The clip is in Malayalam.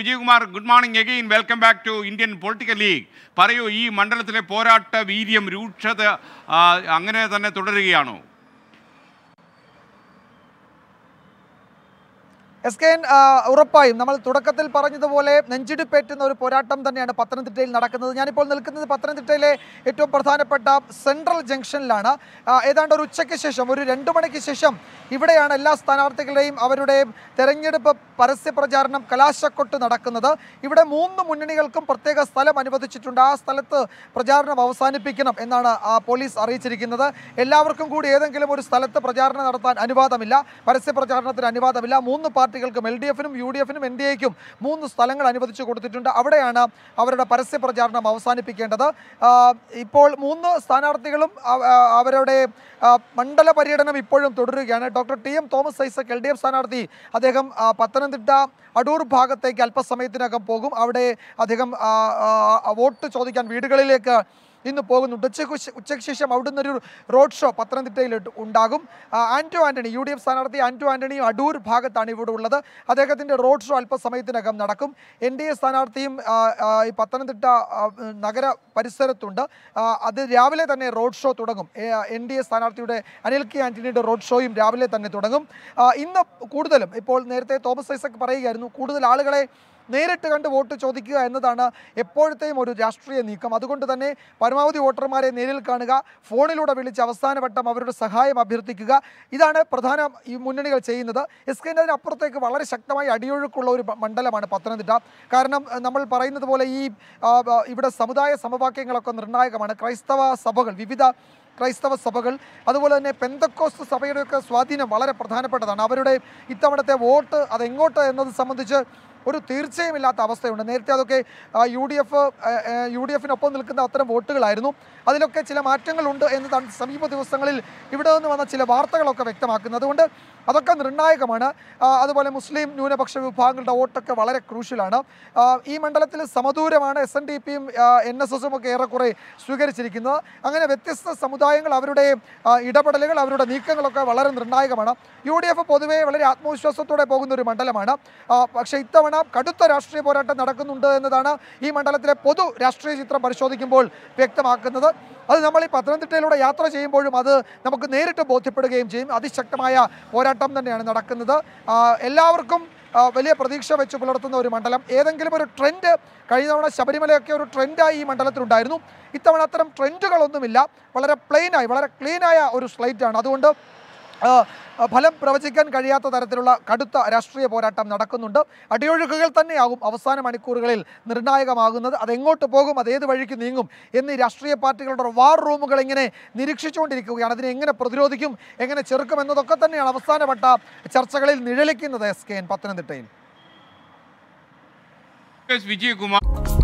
Vijayakumar good morning again welcome back to Indian political league പറയൂ ഈ മണ്ഡലത്തിലെ പോരാട്ട വീര്യം രൂക്ഷത അങ്ങനെ തന്നെ തുടരുകയാണോ എസ് കെ എൻ ഉറപ്പായും നമ്മൾ തുടക്കത്തിൽ പറഞ്ഞതുപോലെ നെഞ്ചിടിപ്പേറ്റുന്ന ഒരു പോരാട്ടം തന്നെയാണ് പത്തനംതിട്ടയിൽ നടക്കുന്നത് ഞാനിപ്പോൾ നിൽക്കുന്നത് പത്തനംതിട്ടയിലെ ഏറ്റവും പ്രധാനപ്പെട്ട സെൻട്രൽ ജംഗ്ഷനിലാണ് ഏതാണ്ട് ഒരു ഉച്ചയ്ക്ക് ശേഷം ഒരു രണ്ട് മണിക്ക് ശേഷം ഇവിടെയാണ് എല്ലാ സ്ഥാനാർത്ഥികളുടെയും അവരുടെ തെരഞ്ഞെടുപ്പ് പരസ്യ പ്രചാരണം കലാശക്കൊട്ട് നടക്കുന്നത് ഇവിടെ മൂന്ന് മുന്നണികൾക്കും പ്രത്യേക സ്ഥലം അനുവദിച്ചിട്ടുണ്ട് ആ സ്ഥലത്ത് പ്രചാരണം അവസാനിപ്പിക്കണം എന്നാണ് പോലീസ് അറിയിച്ചിരിക്കുന്നത് എല്ലാവർക്കും കൂടി ഏതെങ്കിലും ഒരു സ്ഥലത്ത് പ്രചാരണം നടത്താൻ അനുവാദമില്ല പരസ്യ പ്രചാരണത്തിന് അനുവാദമില്ല മൂന്ന് പാർട്ടി സ്ഥാനാർത്ഥികൾക്കും എൽ ഡി എഫിനും യു ഡി എഫിനും എൻ ഡി എക്കും മൂന്ന് സ്ഥലങ്ങൾ അനുവദിച്ചു കൊടുത്തിട്ടുണ്ട് അവിടെയാണ് അവരുടെ പരസ്യ പ്രചാരണം അവസാനിപ്പിക്കേണ്ടത് ഇപ്പോൾ മൂന്ന് സ്ഥാനാർത്ഥികളും അവരുടെ മണ്ഡല പര്യടനം ഇപ്പോഴും തുടരുകയാണ് doctor T M Thomas Isaac L D F സ്ഥാനാർത്ഥി അദ്ദേഹം പത്തനംതിട്ട അടൂർ ഭാഗത്തേക്ക് അല്പസമയത്തിനകം പോകും അവിടെ അദ്ദേഹം വോട്ട് ചോദിക്കാൻ വീടുകളിലേക്ക് ഇന്ന് പോകുന്നുണ്ട് ഉച്ചയ്ക്ക് ഉച്ചയ്ക്ക് ശേഷം അവിടുന്ന് ഒരു റോഡ് ഷോ പത്തനംതിട്ടയിൽ ഉണ്ടാകും Anto Antony U D F സ്ഥാനാർത്ഥി ആൻറ്റോ ആൻ്റണി അടൂർ ഭാഗത്താണ് ഇവിടെ ഉള്ളത് അദ്ദേഹത്തിൻ്റെ റോഡ് ഷോ അല്പസമയത്തിനകം നടക്കും എൻ ഡി എ സ്ഥാനാർത്ഥിയും ഈ പത്തനംതിട്ട നഗര പരിസരത്തുണ്ട് അത് രാവിലെ തന്നെ റോഡ് ഷോ തുടങ്ങും എൻ ഡി എ സ്ഥാനാർത്ഥിയുടെ അനിൽ കെ ആൻ്റണിയുടെ റോഡ് ഷോയും രാവിലെ തന്നെ തുടങ്ങും ഇന്ന് കൂടുതലും ഇപ്പോൾ നേരത്തെ തോമസ് ഐസക് പറയുകയായിരുന്നു കൂടുതൽ ആളുകളെ നേരിട്ട് കണ്ട് വോട്ട് ചോദിക്കുക എന്നതാണ് എപ്പോഴത്തെയും ഒരു രാഷ്ട്രീയ നീക്കം അതുകൊണ്ട് തന്നെ പരമാവധി വോട്ടർമാരെ നേരിൽ കാണുക ഫോണിലൂടെ വിളിച്ച് അവസാനവട്ടം അവരുടെ സഹായം അഭ്യർത്ഥിക്കുക ഇതാണ് പ്രധാന ഈ മുന്നണികൾ ചെയ്യുന്നത് എസ് കെന്നതിനപ്പുറത്തേക്ക് വളരെ ശക്തമായി അടിയൊഴുക്കുള്ള ഒരു മണ്ഡലമാണ് പത്തനംതിട്ട കാരണം നമ്മൾ പറയുന്നത് പോലെ ഈ ഇവിടെ സമുദായ സമവാക്യങ്ങളൊക്കെ നിർണായകമാണ് ക്രൈസ്തവ സഭകൾ വിവിധ ക്രൈസ്തവ സഭകൾ അതുപോലെ തന്നെ പെന്തക്കോസ്റ്റ് സഭയുടെയൊക്കെ സ്വാധീനം വളരെ പ്രധാനപ്പെട്ടതാണ് അവരുടെ ഇത്തവണത്തെ വോട്ട് അതെങ്ങോട്ട് എന്നത് സംബന്ധിച്ച് ഒരു തീർച്ചയുമില്ലാത്ത അവസ്ഥയുണ്ട് നേരത്തെ അതൊക്കെ U D F U D എഫിനൊപ്പം നിൽക്കുന്ന അത്തരം വോട്ടുകളായിരുന്നു അതിലൊക്കെ ചില മാറ്റങ്ങളുണ്ട് എന്ന് സമീപ ദിവസങ്ങളിൽ ഇവിടെ നിന്ന് വന്ന ചില വാർത്തകളൊക്കെ വ്യക്തമാക്കുന്നത് അതുകൊണ്ട് അതൊക്കെ നിർണായകമാണ് അതുപോലെ മുസ്ലിം ന്യൂനപക്ഷ വിഭാഗങ്ങളുടെ വോട്ടൊക്കെ വളരെ ക്രൂഷ്യലാണ് ഈ മണ്ഡലത്തിൽ സമദൂരമാണ് എസ് എൻ ഡി പിയും എൻ എസ് എസും ഒക്കെ ഏറെക്കുറെ സ്വീകരിച്ചിരിക്കുന്നത് അങ്ങനെ വ്യത്യസ്ത സമുദായ സമുദായങ്ങൾ അവരുടെ ഇടപെടലുകൾ അവരുടെ നീക്കങ്ങളൊക്കെ വളരെ നിർണായകമാണ് യു ഡി എഫ് പൊതുവേ വളരെ ആത്മവിശ്വാസത്തോടെ പോകുന്ന ഒരു മണ്ഡലമാണ് പക്ഷേ ഇത്തവണ കടുത്ത രാഷ്ട്രീയ പോരാട്ടം നടക്കുന്നുണ്ട് എന്നതാണ് ഈ മണ്ഡലത്തിലെ പൊതു രാഷ്ട്രീയ ചിത്രം പരിശോധിക്കുമ്പോൾ വ്യക്തമാക്കുന്നത് അത് നമ്മൾ ഈ പത്തനംതിട്ടയിലൂടെ യാത്ര ചെയ്യുമ്പോഴും അത് നമുക്ക് നേരിട്ട് ബോധ്യപ്പെടുകയും ചെയ്യും അതിശക്തമായ പോരാട്ടം തന്നെയാണ് നടക്കുന്നത് എല്ലാവർക്കും വലിയ പ്രതീക്ഷ വെച്ച് പുലർത്തുന്ന ഒരു മണ്ഡലം ഏതെങ്കിലും ഒരു ട്രെൻഡ് കഴിഞ്ഞ തവണ ശബരിമലയൊക്കെ ഒരു ട്രെൻഡായി ഈ മണ്ഡലത്തിലുണ്ടായിരുന്നു ഇത്തവണ അത്തരം ട്രെൻഡുകളൊന്നുമില്ല വളരെ പ്ലെയിനായി വളരെ ക്ലീനായ ഒരു സ്ലൈറ്റാണ് അതുകൊണ്ട് ഫലം പ്രവചിക്കാൻ കഴിയാത്ത തരത്തിലുള്ള കടുത്ത രാഷ്ട്രീയ പോരാട്ടം നടക്കുന്നുണ്ട് അടിയൊഴുക്കുകൾ തന്നെയാകും അവസാന മണിക്കൂറുകളിൽ നിർണായകമാകുന്നത് അതെങ്ങോട്ട് പോകും അത് ഏത് വഴിക്ക് നീങ്ങും എന്നീ രാഷ്ട്രീയ പാർട്ടികളുടെ വാർ റൂമുകൾ എങ്ങനെ നിരീക്ഷിച്ചുകൊണ്ടിരിക്കുകയാണ് അതിനെ എങ്ങനെ പ്രതിരോധിക്കും എങ്ങനെ ചെറുക്കും എന്നതൊക്കെ തന്നെയാണ് അവസാനപ്പെട്ട ചർച്ചകളിൽ നിഴലിക്കുന്നത് എസ് കെ എൻ പത്തനംതിട്ടയിൽ വിജയകുമാർ